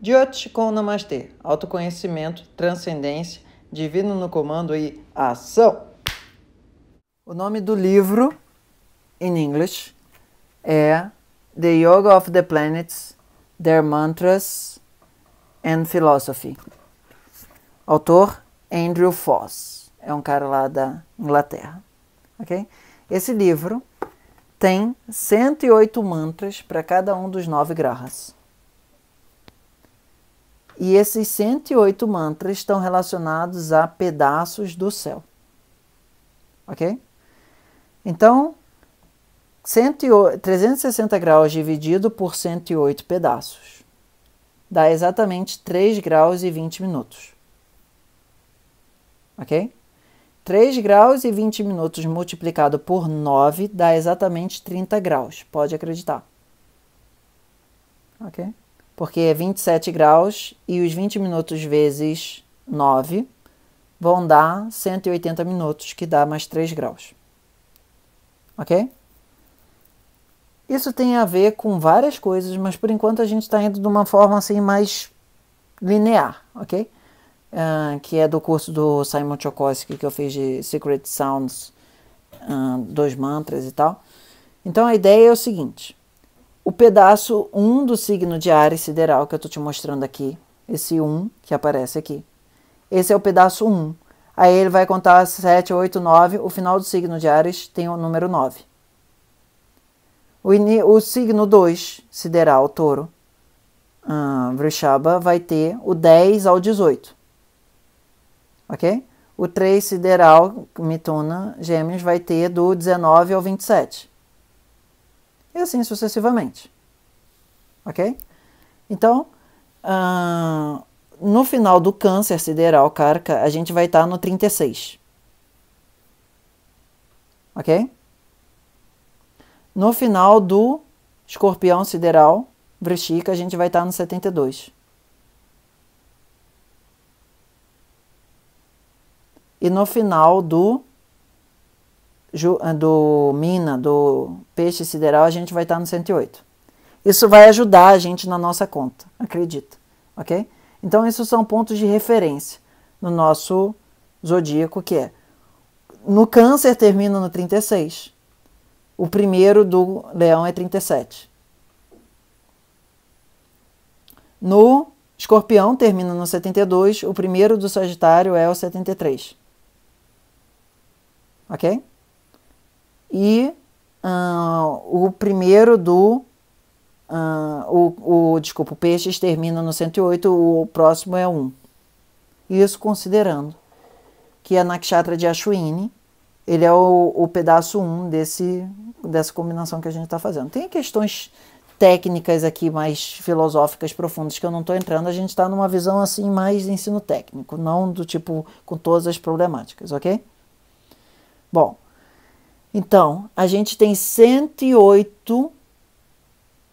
Diotikon Namastê, autoconhecimento, transcendência, divino no comando e ação. O nome do livro, em in inglês, é The Yoga of the Planets, Their Mantras and Philosophy. Autor, Andrew Foss. É um cara lá da Inglaterra. Ok? Esse livro tem 108 mantras para cada um dos nove grahas. E esses 108 mantras estão relacionados a pedaços do céu. Ok? Então, 360 graus dividido por 108 pedaços dá exatamente 3 graus e 20 minutos. Ok? 3 graus e 20 minutos multiplicado por 9 dá exatamente 30 graus. Pode acreditar. Ok? porque é 27 graus e os 20 minutos vezes 9 vão dar 180 minutos, que dá mais 3 graus. Ok? Isso tem a ver com várias coisas, mas por enquanto a gente está indo de uma forma assim mais linear, ok? Uh, que é do curso do Simon Chokoski que eu fiz de Secret Sounds, uh, mantras e tal. Então a ideia é o seguinte: o pedaço 1 do signo de Ares sideral que eu estou te mostrando aqui, esse 1 que aparece aqui, esse é o pedaço 1. Aí ele vai contar 7, 8, 9. O final do signo de Ares tem o número 9. O, o signo 2, sideral, touro, ah, Vrishaba, vai ter o 10 ao 18. Ok? O 3, sideral, Mituna, gêmeos, vai ter do 19 ao 27 e assim sucessivamente. Ok? Então, uh, no final do câncer sideral carca, a gente vai estar tá no 36. Ok? No final do escorpião sideral Vristica, a gente vai estar tá no 72. E no final do do mina, do peixe sideral, a gente vai estar no 108. Isso vai ajudar a gente na nossa conta, acredita, ok? Então, esses são pontos de referência no nosso zodíaco, que é no câncer termina no 36. O primeiro do leão é 37. No escorpião termina no 72, o primeiro do sagitário é o 73. Ok? e uh, o primeiro do. Uh, o, o, desculpa, o peixes termina no 108, o próximo é 1. Isso considerando que a Nakshatra de Ashwini ele é o, o pedaço 1 desse, dessa combinação que a gente está fazendo. Tem questões técnicas aqui mais filosóficas profundas que eu não estou entrando, a gente está numa visão assim mais de ensino técnico, não do tipo com todas as problemáticas, ok? Bom, então, a gente tem 108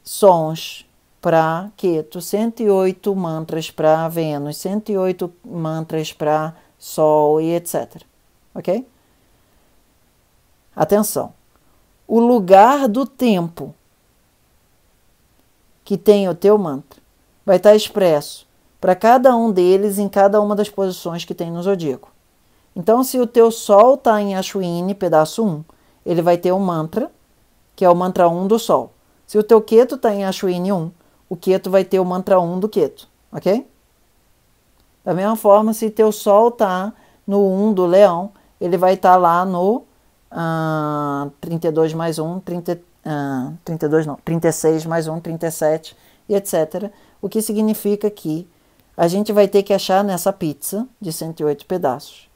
sons para Keto, 108 mantras para Vênus, 108 mantras para Sol e etc. Ok? Atenção. O lugar do tempo que tem o teu mantra vai estar expresso para cada um deles em cada uma das posições que tem no zodíaco. Então, se o teu Sol está em Ashwini, pedaço 1, ele vai ter um mantra, que é o mantra 1 do Sol. Se o teu Keto está em Ashwini 1, o Keto vai ter o mantra 1 do Keto, ok? Da mesma forma, se teu Sol está no 1 do Leão, ele vai estar tá lá no uh, ah, 32 mais 1, 30, uh, 32 não, 36 mais 1, 37 e etc. O que significa que a gente vai ter que achar nessa pizza de 108 pedaços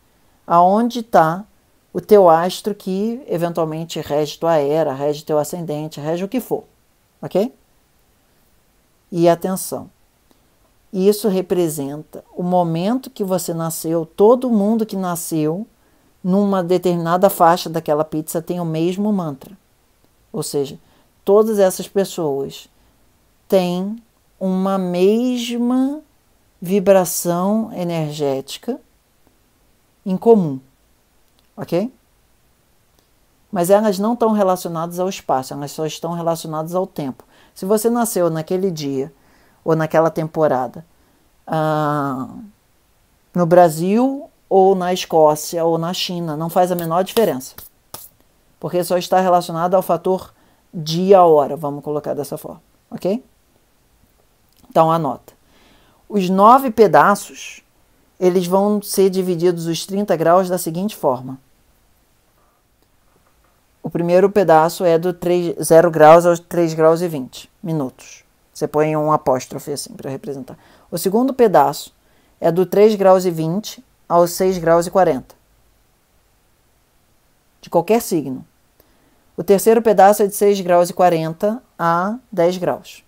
aonde está o teu astro que eventualmente rege tua era, rege teu ascendente, rege o que for, ok? E atenção, isso representa o momento que você nasceu, todo mundo que nasceu numa determinada faixa daquela pizza tem o mesmo mantra. Ou seja, todas essas pessoas têm uma mesma vibração energética em comum ok? Mas elas não estão relacionadas ao espaço, elas só estão relacionadas ao tempo. Se você nasceu naquele dia ou naquela temporada ah, no Brasil ou na Escócia ou na China, não faz a menor diferença, porque só está relacionado ao fator dia-hora, vamos colocar dessa forma, ok? Então anota. Os nove pedaços eles vão ser divididos os 30 graus da seguinte forma: o primeiro pedaço é do 3, 0 graus aos 3 graus e 20 minutos. Você põe um apóstrofe assim para representar. O segundo pedaço é do 3 graus e 20 aos 6 graus e 40. De qualquer signo. O terceiro pedaço é de 6 graus e 40 a 10 graus.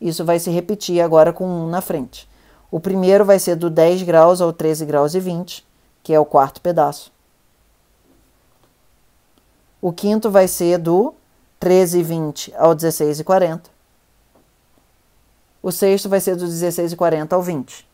Isso vai se repetir agora com um na frente. O primeiro vai ser do 10 graus ao 13 graus e 20, que é o quarto pedaço. O quinto vai ser do 13 e 20 ao 16 e 40. O sexto vai ser do 16 e 40 ao 20.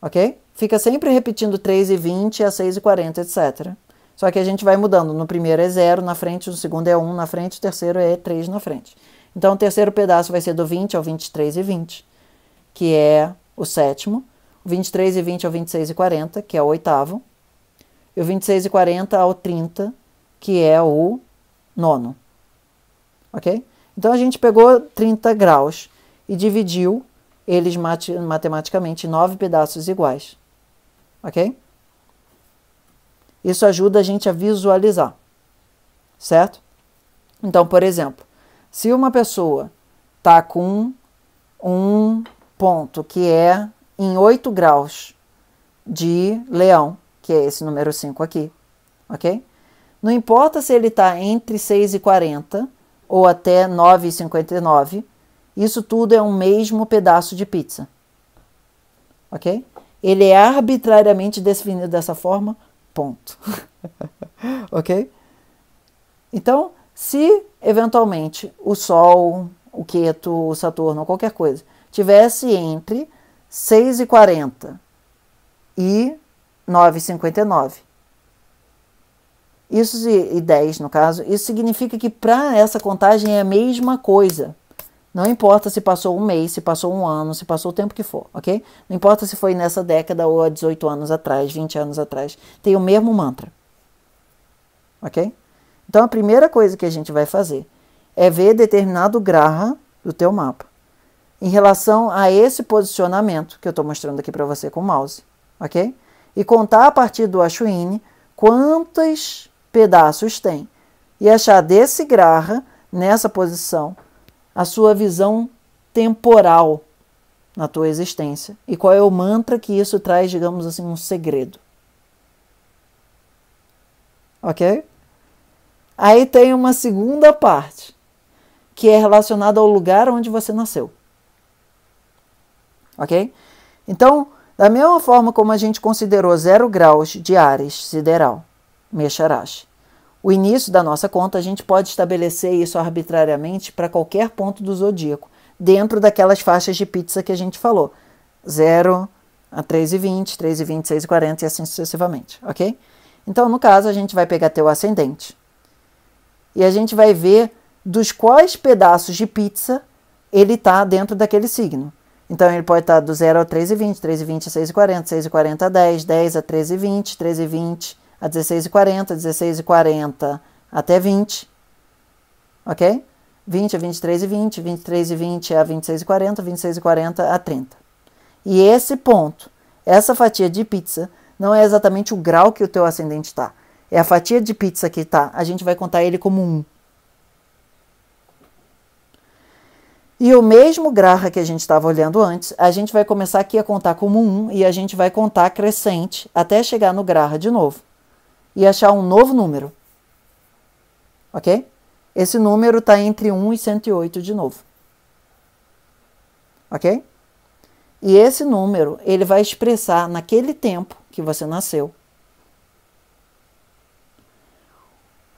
Ok? Fica sempre repetindo e 20 a 6 e 40, etc. Só que a gente vai mudando. No primeiro é 0 na frente, no segundo é 1 na frente, o terceiro é 3 na frente. Então o terceiro pedaço vai ser do 20 ao 23 e 20, que é o sétimo. O 23 e 20 ao 26 e 40, que é o oitavo. E o 26 e 40 ao 30, que é o nono. Ok? Então a gente pegou 30 graus e dividiu eles matematicamente em nove pedaços iguais. Ok? Isso ajuda a gente a visualizar, certo? Então, por exemplo, se uma pessoa está com um ponto que é em 8 graus de leão, que é esse número 5 aqui, ok? Não importa se ele está entre 6 40 ou até 9 59, isso tudo é um mesmo pedaço de pizza. Ok? Ele é arbitrariamente definido dessa forma, ponto. ok? Então, se eventualmente o Sol, o Queto, o Saturno, qualquer coisa, tivesse entre 6,40 e 9 59, isso e 10 no caso, isso significa que para essa contagem é a mesma coisa. Não importa se passou um mês, se passou um ano, se passou o tempo que for, ok? Não importa se foi nessa década ou há 18 anos atrás, 20 anos atrás, tem o mesmo mantra, ok? Então a primeira coisa que a gente vai fazer é ver determinado graha do teu mapa em relação a esse posicionamento que eu estou mostrando aqui para você com o mouse, ok? E contar a partir do Ashwini quantas pedaços tem, e é achar desse Graha, nessa posição, a sua visão temporal na tua existência e qual é o mantra que isso traz, digamos assim, um segredo. Ok? Aí tem uma segunda parte, que é relacionada ao lugar onde você nasceu. Ok? Então, da mesma forma como a gente considerou zero graus de Ares sideral, Mesharash, o início da nossa conta, a gente pode estabelecer isso arbitrariamente para qualquer ponto do zodíaco, dentro daquelas faixas de pizza que a gente falou. 0 a 3,20, 3,20, 6,40 e assim sucessivamente, ok? Então, no caso, a gente vai pegar teu ascendente. E a gente vai ver dos quais pedaços de pizza ele está dentro daquele signo. Então ele pode estar tá do 0 ao 13,20, 13,20 a 6,40, 6,40 a 10, 10 a 13,20, 13,20 a 16h40, 16h40 até 20, ok? 20 é é a 23 e 20, 23 e 20 a 26 e 40, 26 e 40 a 30. E esse ponto, essa fatia de pizza, não é exatamente o grau que o teu ascendente está. É a fatia de pizza que está. A gente vai contar ele como 1. Um. E o mesmo graha que a gente estava olhando antes, a gente vai começar aqui a contar como 1 um, e a gente vai contar crescente até chegar no graha de novo e achar um novo número. Ok? Esse número está entre 1 e 108 de novo. Ok? E esse número ele vai expressar naquele tempo que você nasceu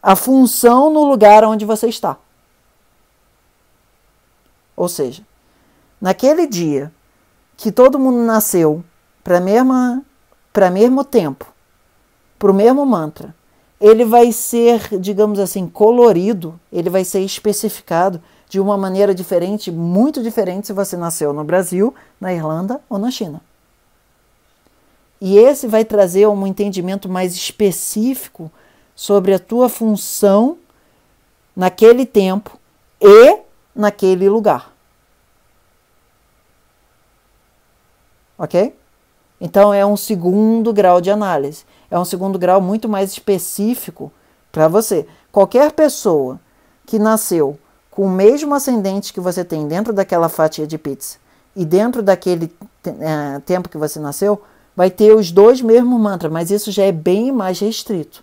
a função no lugar onde você está. Ou seja, naquele dia que todo mundo nasceu para mesma para mesmo tempo para o mesmo mantra. Ele vai ser, digamos assim, colorido, ele vai ser especificado de uma maneira diferente, muito diferente se você nasceu no Brasil, na Irlanda ou na China. E esse vai trazer um entendimento mais específico sobre a tua função naquele tempo e naquele lugar. Ok? Então é um segundo grau de análise, é um segundo grau muito mais específico para você. Qualquer pessoa que nasceu com o mesmo ascendente que você tem dentro daquela fatia de pizza e dentro daquele é, tempo que você nasceu, vai ter os dois mesmos mantras, mas isso já é bem mais restrito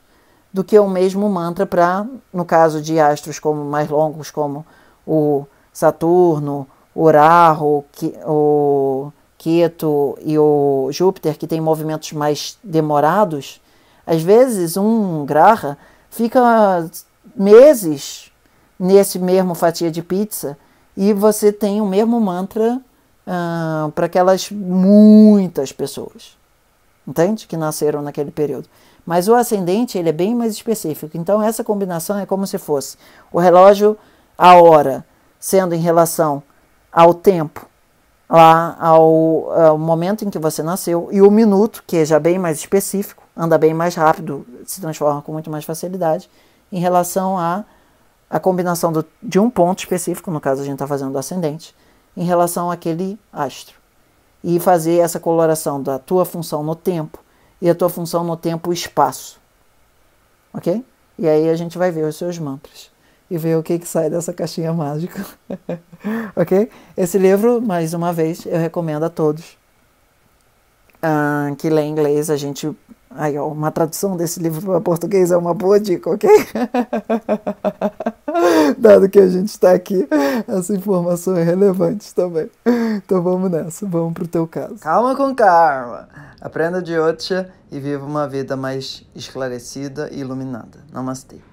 do que o mesmo mantra para, no caso de astros como mais longos como o Saturno, o Rahu, o Quieto e o Júpiter, que tem movimentos mais demorados, às vezes um Graha fica meses nesse mesmo fatia de pizza e você tem o mesmo mantra ah, para aquelas muitas pessoas, entende? Que nasceram naquele período. Mas o ascendente ele é bem mais específico. Então essa combinação é como se fosse o relógio a hora sendo em relação ao tempo lá ao, ao, é, momento em que você nasceu e o minuto, que é já bem mais específico, anda bem mais rápido, se transforma com muito mais facilidade, em relação à a, a combinação do, de um ponto específico, no caso a gente está fazendo do ascendente, em relação àquele astro. E fazer essa coloração da tua função no tempo e a tua função no tempo-espaço. Ok? E aí a gente vai ver os seus mantras e ver o que, que sai dessa caixinha mágica. ok? Esse livro, mais uma vez, eu recomendo a todos uh, que lê inglês. A gente. Aí, ó, uma tradução desse livro para português é uma boa dica, ok? Dado que a gente está aqui, essa informação é relevante também. Então vamos nessa, vamos pro teu caso. Calma com Karma. Aprenda de Ocha e viva uma vida mais esclarecida e iluminada. Namastê.